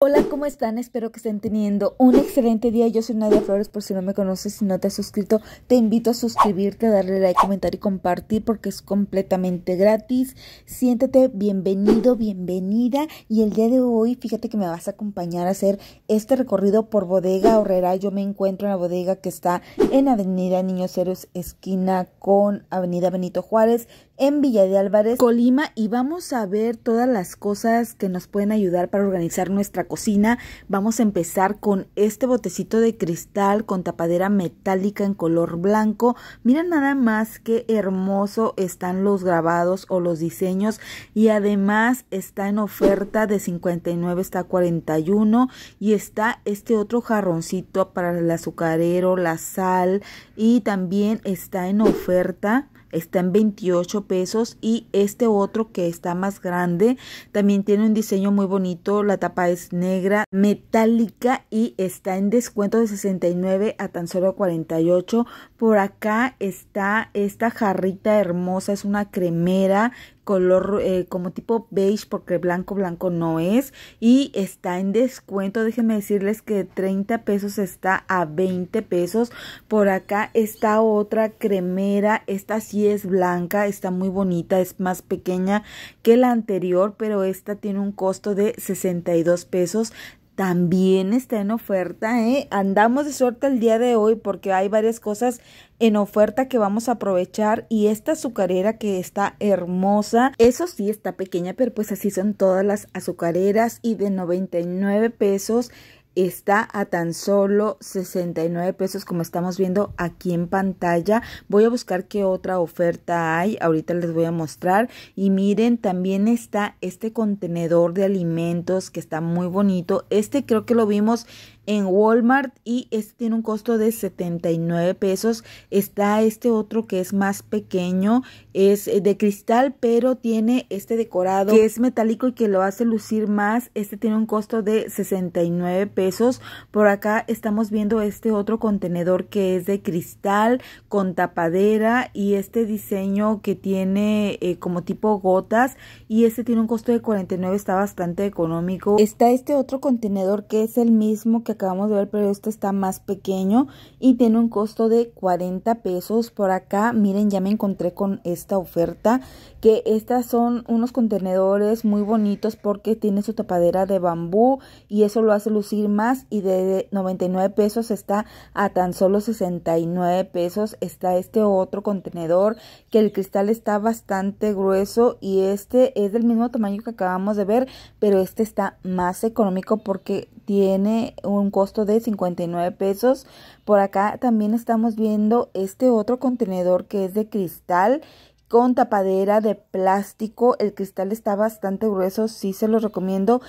Hola, ¿cómo están? Espero que estén teniendo un excelente día. Yo soy Nadia Flores, por si no me conoces, si no te has suscrito, te invito a suscribirte, darle like, comentar y compartir porque es completamente gratis. Siéntete bienvenido, bienvenida. Y el día de hoy, fíjate que me vas a acompañar a hacer este recorrido por Bodega Horrera. Yo me encuentro en la bodega que está en Avenida Niños Héroes, esquina con Avenida Benito Juárez en Villa de Álvarez, Colima, y vamos a ver todas las cosas que nos pueden ayudar para organizar nuestra cocina. Vamos a empezar con este botecito de cristal con tapadera metálica en color blanco. Mira nada más qué hermoso están los grabados o los diseños y además está en oferta de 59 está 41 y está este otro jarroncito para el azucarero, la sal y también está en oferta está en 28 pesos y este otro que está más grande también tiene un diseño muy bonito, la tapa es negra, metálica y está en descuento de 69 a tan solo 48. Por acá está esta jarrita hermosa, es una cremera, color eh, como tipo beige porque blanco blanco no es y está en descuento déjenme decirles que 30 pesos está a 20 pesos por acá está otra cremera esta sí es blanca está muy bonita es más pequeña que la anterior pero esta tiene un costo de 62 pesos también está en oferta, ¿eh? Andamos de suerte el día de hoy porque hay varias cosas en oferta que vamos a aprovechar y esta azucarera que está hermosa, eso sí está pequeña, pero pues así son todas las azucareras y de 99 pesos está a tan solo 69 pesos como estamos viendo aquí en pantalla. Voy a buscar qué otra oferta hay, ahorita les voy a mostrar. Y miren, también está este contenedor de alimentos que está muy bonito. Este creo que lo vimos en Walmart y este tiene un costo de 79 pesos. Está este otro que es más pequeño, es eh, de cristal, pero tiene este decorado que es metálico y que lo hace lucir más. Este tiene un costo de 69 pesos. Por acá estamos viendo este otro contenedor que es de cristal con tapadera y este diseño que tiene eh, como tipo gotas y este tiene un costo de 49, está bastante económico. Está este otro contenedor que es el mismo que acabamos de ver, pero este está más pequeño y tiene un costo de 40 pesos. Por acá, miren, ya me encontré con esta oferta, que estas son unos contenedores muy bonitos porque tiene su tapadera de bambú y eso lo hace lucir más y de 99 pesos está a tan solo 69 pesos. Está este otro contenedor que el cristal está bastante grueso y este es del mismo tamaño que acabamos de ver, pero este está más económico porque tiene un costo de 59 pesos. Por acá también estamos viendo este otro contenedor que es de cristal con tapadera de plástico. El cristal está bastante grueso, sí se lo recomiendo.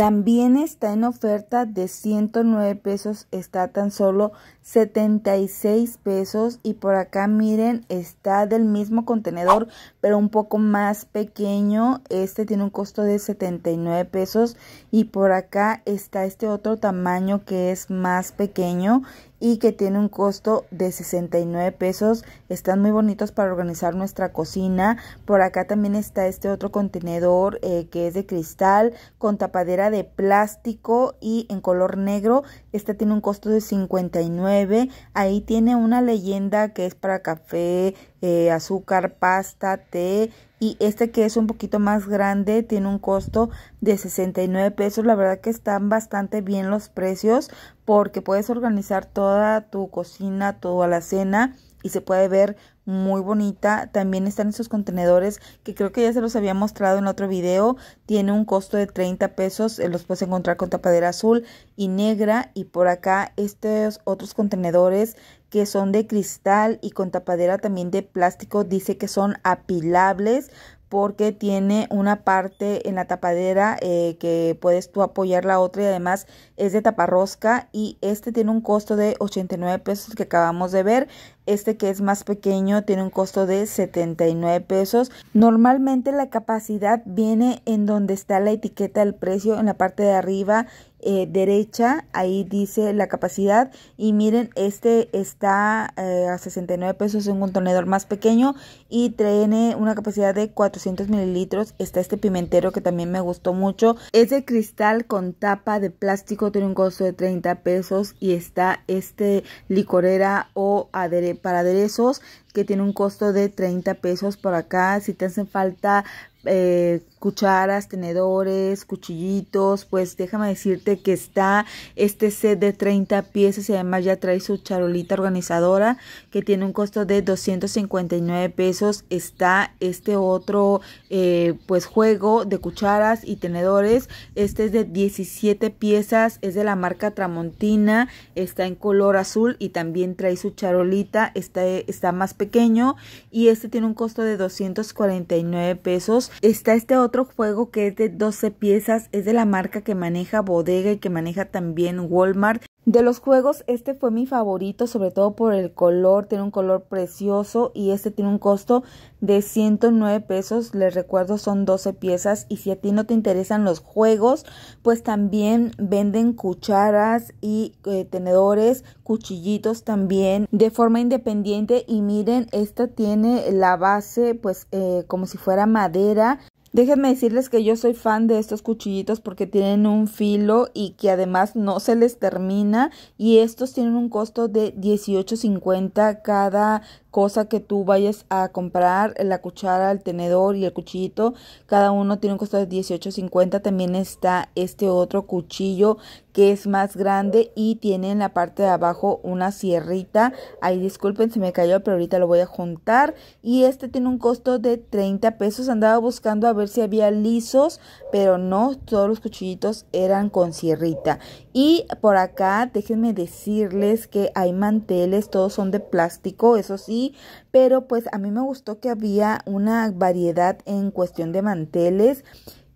También está en oferta de 109 pesos, está tan solo 76 pesos y por acá miren, está del mismo contenedor pero un poco más pequeño, este tiene un costo de 79 pesos y por acá está este otro tamaño que es más pequeño y que tiene un costo de 69 pesos. Están muy bonitos para organizar nuestra cocina. Por acá también está este otro contenedor eh, que es de cristal con tapadera de plástico y en color negro. Este tiene un costo de 59. Ahí tiene una leyenda que es para café, eh, azúcar, pasta, té y este que es un poquito más grande tiene un costo de 69 pesos la verdad que están bastante bien los precios porque puedes organizar toda tu cocina toda la cena y se puede ver muy bonita. También están estos contenedores que creo que ya se los había mostrado en otro video. Tiene un costo de 30 pesos. Eh, los puedes encontrar con tapadera azul y negra. Y por acá estos otros contenedores que son de cristal y con tapadera también de plástico. Dice que son apilables porque tiene una parte en la tapadera eh, que puedes tú apoyar la otra y además es de taparrosca y este tiene un costo de 89 pesos que acabamos de ver este que es más pequeño tiene un costo de 79 pesos. Normalmente la capacidad viene en donde está la etiqueta del precio en la parte de arriba eh, derecha, ahí dice la capacidad y miren, este está eh, a 69 pesos en un contenedor más pequeño y tiene una capacidad de 400 mililitros, está este pimentero que también me gustó mucho, es de cristal con tapa de plástico, tiene un costo de 30 pesos y está este licorera o aderezo para aderezos que tiene un costo de 30 pesos por acá. Si te hacen falta eh, cucharas, tenedores, cuchillitos, pues déjame decirte que está este set de 30 piezas y además ya trae su charolita organizadora que tiene un costo de 259 pesos. Está este otro eh, pues juego de cucharas y tenedores. Este es de 17 piezas, es de la marca Tramontina, está en color azul y también trae su charolita, está, está más pequeño y este tiene un costo de 249 pesos. Está este otro juego que es de 12 piezas, es de la marca que maneja Bodega y que maneja también Walmart. De los juegos, este fue mi favorito, sobre todo por el color, tiene un color precioso y este tiene un costo de 109 pesos, les recuerdo son 12 piezas y si a ti no te interesan los juegos, pues también venden cucharas y eh, tenedores, cuchillitos también de forma independiente y miren, esta tiene la base pues eh, como si fuera madera Déjenme decirles que yo soy fan de estos cuchillitos porque tienen un filo y que además no se les termina y estos tienen un costo de $18.50 cada cosa que tú vayas a comprar, la cuchara, el tenedor y el cuchillito, cada uno tiene un costo de 18.50. También está este otro cuchillo que es más grande y tiene en la parte de abajo una sierrita. Ahí disculpen, se me cayó, pero ahorita lo voy a juntar. Y este tiene un costo de 30 pesos. Andaba buscando a ver si había lisos, pero no, todos los cuchillitos eran con sierrita. Y por acá, déjenme decirles que hay manteles, todos son de plástico, eso sí, pero pues a mí me gustó que había una variedad en cuestión de manteles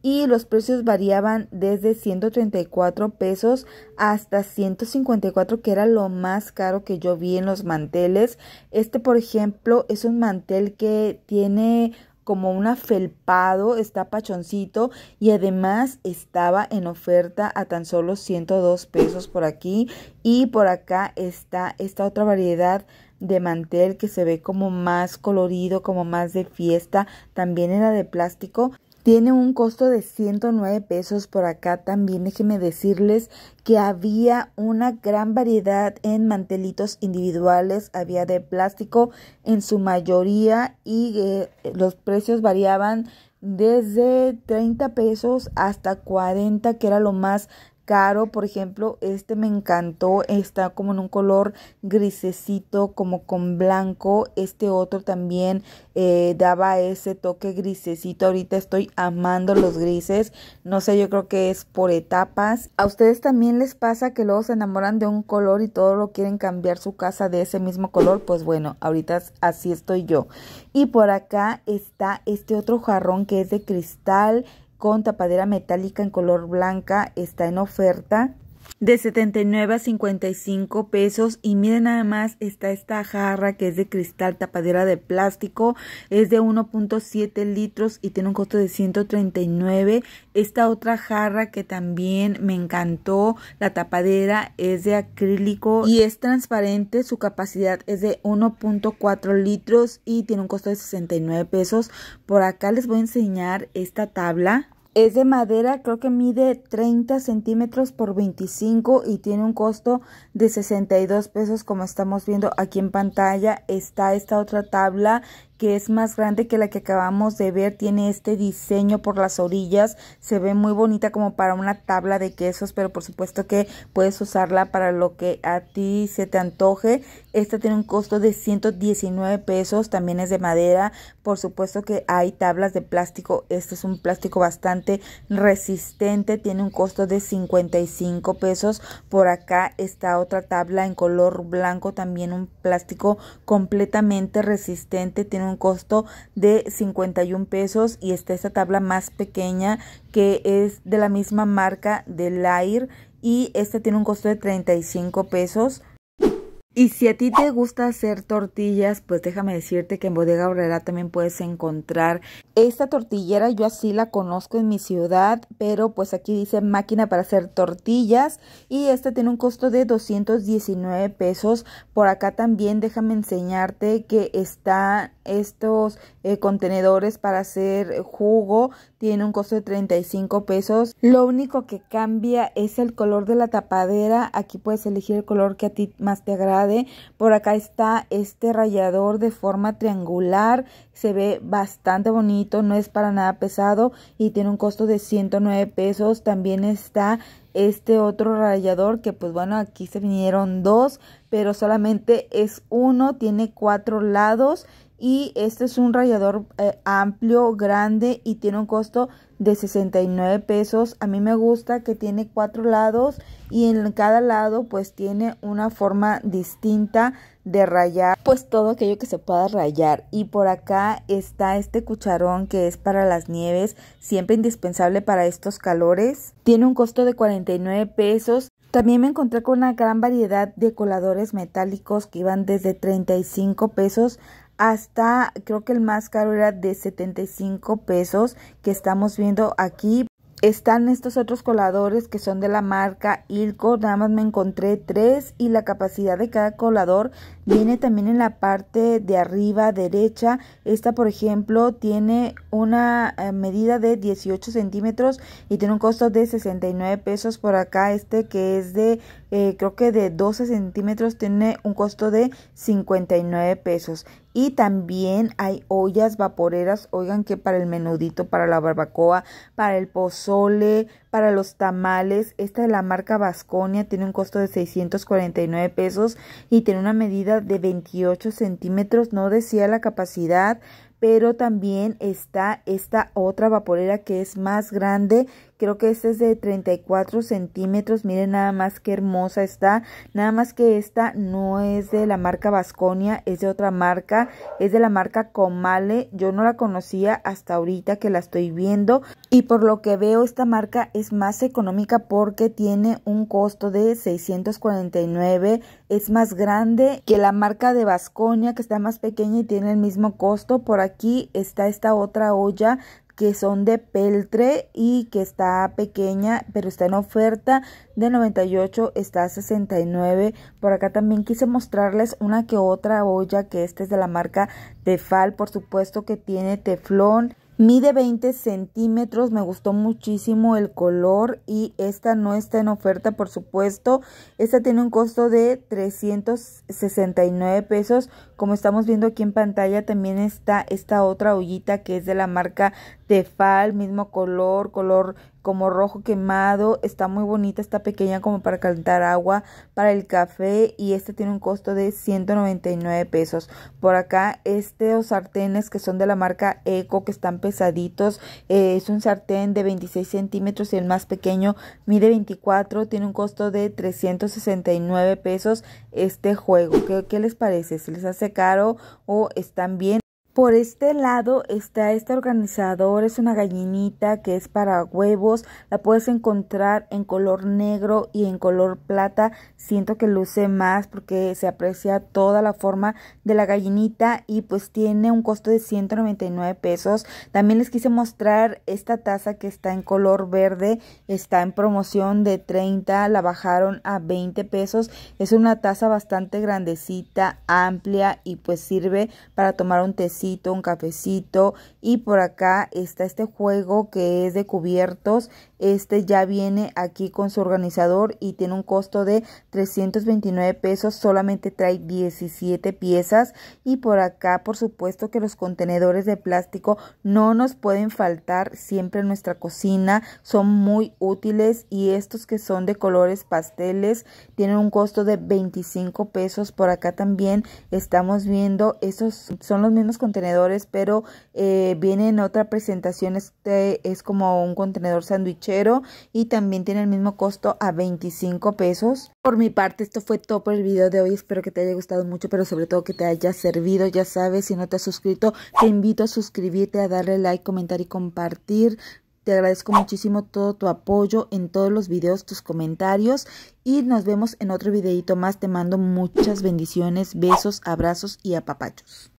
y los precios variaban desde 134 pesos hasta 154 que era lo más caro que yo vi en los manteles. Este por ejemplo es un mantel que tiene como un afelpado, está pachoncito y además estaba en oferta a tan solo 102 pesos por aquí y por acá está esta otra variedad de mantel que se ve como más colorido, como más de fiesta, también era de plástico tiene un costo de 109 pesos por acá. También déjenme decirles que había una gran variedad en mantelitos individuales. Había de plástico en su mayoría y eh, los precios variaban desde 30 pesos hasta 40, que era lo más caro, por ejemplo, este me encantó, está como en un color grisecito, como con blanco, este otro también eh, daba ese toque grisecito, ahorita estoy amando los grises, no sé, yo creo que es por etapas. A ustedes también les pasa que luego se enamoran de un color y todo lo quieren cambiar su casa de ese mismo color, pues bueno, ahorita así estoy yo. Y por acá está este otro jarrón que es de cristal, con tapadera metálica en color blanca está en oferta de 79 a 55 pesos y miren nada más está esta jarra que es de cristal tapadera de plástico es de 1.7 litros y tiene un costo de 139 esta otra jarra que también me encantó la tapadera es de acrílico y es transparente su capacidad es de 1.4 litros y tiene un costo de 69 pesos por acá les voy a enseñar esta tabla es de madera, creo que mide 30 centímetros por 25 y tiene un costo de 62 pesos como estamos viendo aquí en pantalla. Está esta otra tabla que es más grande que la que acabamos de ver. Tiene este diseño por las orillas. Se ve muy bonita como para una tabla de quesos, pero por supuesto que puedes usarla para lo que a ti se te antoje. Esta tiene un costo de 119 pesos. También es de madera. Por supuesto que hay tablas de plástico. Este es un plástico bastante resistente. Tiene un costo de 55 pesos. Por acá está otra tabla en color blanco. También un plástico completamente resistente. Tiene un costo de 51 pesos y está esta tabla más pequeña que es de la misma marca de Lair y esta tiene un costo de 35 pesos. Y si a ti te gusta hacer tortillas, pues déjame decirte que en Bodega Obrera también puedes encontrar esta tortillera. Yo así la conozco en mi ciudad, pero pues aquí dice máquina para hacer tortillas y esta tiene un costo de 219 pesos. Por acá también déjame enseñarte que están estos eh, contenedores para hacer jugo. Tiene un costo de 35 pesos. Lo único que cambia es el color de la tapadera. Aquí puedes elegir el color que a ti más te agrada por acá está este rallador de forma triangular. Se ve bastante bonito, no es para nada pesado y tiene un costo de 109 pesos. También está este otro rallador que pues bueno aquí se vinieron dos pero solamente es uno tiene cuatro lados y este es un rallador eh, amplio, grande y tiene un costo de 69 pesos. A mí me gusta que tiene cuatro lados y en cada lado pues tiene una forma distinta de rayar pues todo aquello que se pueda rayar y por acá está este cucharón que es para las nieves siempre indispensable para estos calores tiene un costo de 49 pesos también me encontré con una gran variedad de coladores metálicos que iban desde 35 pesos hasta creo que el más caro era de 75 pesos que estamos viendo aquí. Están estos otros coladores que son de la marca Ilco, nada más me encontré tres y la capacidad de cada colador viene también en la parte de arriba derecha. Esta por ejemplo tiene una eh, medida de 18 centímetros y tiene un costo de 69 pesos por acá este que es de eh, creo que de 12 centímetros, tiene un costo de 59 pesos. Y también hay ollas vaporeras, oigan que para el menudito, para la barbacoa, para el pozole, para los tamales. Esta de la marca Vasconia tiene un costo de 649 pesos y tiene una medida de 28 centímetros. No decía la capacidad, pero también está esta otra vaporera que es más grande Creo que esta es de 34 centímetros. Miren nada más que hermosa está. Nada más que esta no es de la marca Vasconia, es de otra marca. Es de la marca Comale. Yo no la conocía hasta ahorita que la estoy viendo. Y por lo que veo esta marca es más económica porque tiene un costo de 649. Es más grande que la marca de Vasconia que está más pequeña y tiene el mismo costo. Por aquí está esta otra olla que son de peltre y que está pequeña, pero está en oferta de 98, está a 69. Por acá también quise mostrarles una que otra olla, que esta es de la marca Tefal, por supuesto que tiene teflón. Mide 20 centímetros, me gustó muchísimo el color y esta no está en oferta, por supuesto. Esta tiene un costo de 369 pesos. Como estamos viendo aquí en pantalla, también está esta otra ollita que es de la marca tefal, mismo color, color como rojo quemado, está muy bonita, está pequeña como para calentar agua para el café y este tiene un costo de 199 pesos. Por acá estos sartenes que son de la marca Eco que están pesaditos, eh, es un sartén de 26 centímetros y el más pequeño mide 24, tiene un costo de 369 pesos este juego. ¿Qué, qué les parece? ¿Se les hace caro o están bien? Por este lado está este organizador, es una gallinita que es para huevos, la puedes encontrar en color negro y en color plata, siento que luce más porque se aprecia toda la forma de la gallinita y pues tiene un costo de 199 pesos. También les quise mostrar esta taza que está en color verde, está en promoción de 30, la bajaron a 20 pesos, es una taza bastante grandecita, amplia y pues sirve para tomar un tecito un cafecito y por acá está este juego que es de cubiertos. Este ya viene aquí con su organizador y tiene un costo de 329 pesos, solamente trae 17 piezas y por acá por supuesto que los contenedores de plástico no nos pueden faltar siempre en nuestra cocina, son muy útiles y estos que son de colores pasteles tienen un costo de 25 pesos, por acá también estamos viendo, esos son los mismos contenedores contenedores, pero eh, viene en otra presentación, este es como un contenedor sandwichero y también tiene el mismo costo a 25 pesos. Por mi parte, esto fue todo por el video de hoy, espero que te haya gustado mucho, pero sobre todo que te haya servido, ya sabes, si no te has suscrito, te invito a suscribirte, a darle like, comentar y compartir. Te agradezco muchísimo todo tu apoyo en todos los videos, tus comentarios y nos vemos en otro videito más. Te mando muchas bendiciones, besos, abrazos y apapachos.